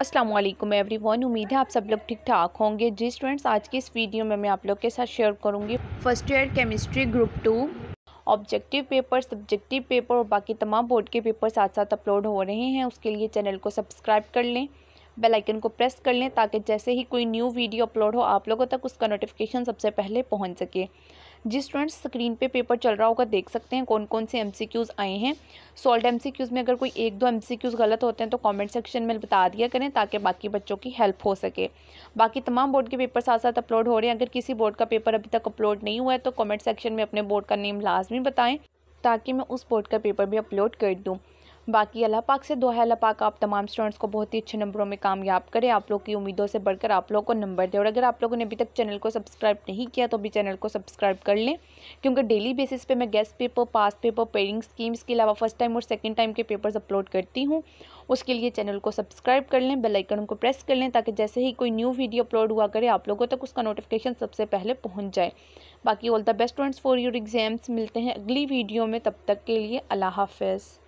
Aslam every one उम्मीद है आप सब लोग ठीक ठाक होंगे जी स्टूडेंट्स आज की इस वीडियो में मैं आप लोग के साथ शेयर करूंगी first year chemistry group two objective paper subjective paper और बाकी तमाम बोर्ड के पेपर साथ साथ अपलोड हो रहे हैं उसके लिए चैनल को सब्सक्राइब कर लें बेल आइकन को प्रेस कर लें ताकि जैसे ही कोई न्यू वीडियो अपलोड हो आप लोगों तक उसका नोटिफिकेशन सबसे पहले पहुंच सके जिस स्टूडेंट्स स्क्रीन पे पेपर चल रहा होगा देख सकते हैं कौन कौन से एमसीक्यूज़ आए हैं सॉल्ट एमसीक्यूज़ में अगर कोई एक दो एमसीक्यूज़ गलत होते हैं तो कमेंट सेक्शन में बता दिया करें ताकि बाकी बच्चों की हेल्प हो सके बाकी तमाम बोर्ड के पेपर साथ साथ अपलोड हो रहे हैं अगर किसी बोर्ड का पेपर अभी तक अपलोड नहीं हुआ है तो कॉमेंट सेक्शन में अपने बोर्ड का नेम लाजमी बताएँ ताकि मैं उस बोर्ड का पेपर भी अपलोड कर दूँ बाकी अल्लाह पाक से दुआ है अल्लाह पाक आप तमाम स्टूडेंट्स को बहुत ही अच्छे नंबरों में कामयाब करें आप लोग की उम्मीदों से बढ़कर आप लोग को नंबर दे और अगर आप लोगों ने अभी तक चैनल को सब्सक्राइब नहीं किया तो अभी चैनल को सब्सक्राइब कर लें क्योंकि डेली बेसिस पे मैं guess paper past paper pairing schemes के अलावा फर्स्ट टाइम और सेकेंड टाइम के पेपर्स अपलोड करती हूँ उसके लिए चैनल को सब्सक्राइब कर लें बेलाइकन को प्रेस कर लें ताकि जैसे ही कोई न्यू वीडियो अपलोड हुआ करे आप लोगों तक उसका नोटिफिकेशन सबसे पहले पहुँच जाए बाकी all the best students for your exams मिलते हैं अगली वीडियो में तब तक के लिए अल्लाह हाफिज़